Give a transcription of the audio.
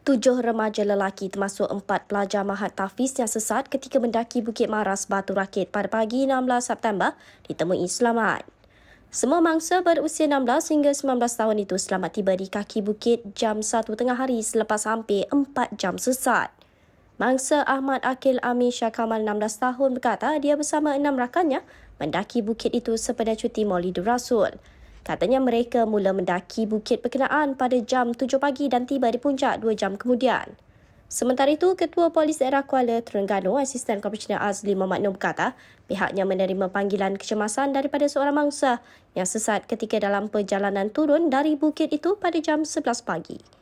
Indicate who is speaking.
Speaker 1: Tujuh remaja lelaki termasuk empat pelajar Mahat Tafiz yang sesat ketika mendaki Bukit Maras Batu Rakit pada pagi 16 September ditemui selamat. Semua mangsa berusia 16 hingga 19 tahun itu selamat tiba di kaki bukit jam 1 tengah hari selepas hampir 4 jam sesat. Mangsa Ahmad Akil Ami Syakamal 16 tahun berkata dia bersama enam rakannya mendaki bukit itu sepeda cuti Maulidur Rasul. Katanya mereka mula mendaki bukit berkenaan pada jam 7 pagi dan tiba di puncak 2 jam kemudian. Sementara itu, Ketua Polis Daerah Kuala Terengganu, Asisten Komisioner Azli Mohd Nur berkata, pihaknya menerima panggilan kecemasan daripada seorang mangsa yang sesat ketika dalam perjalanan turun dari bukit itu pada jam 11 pagi.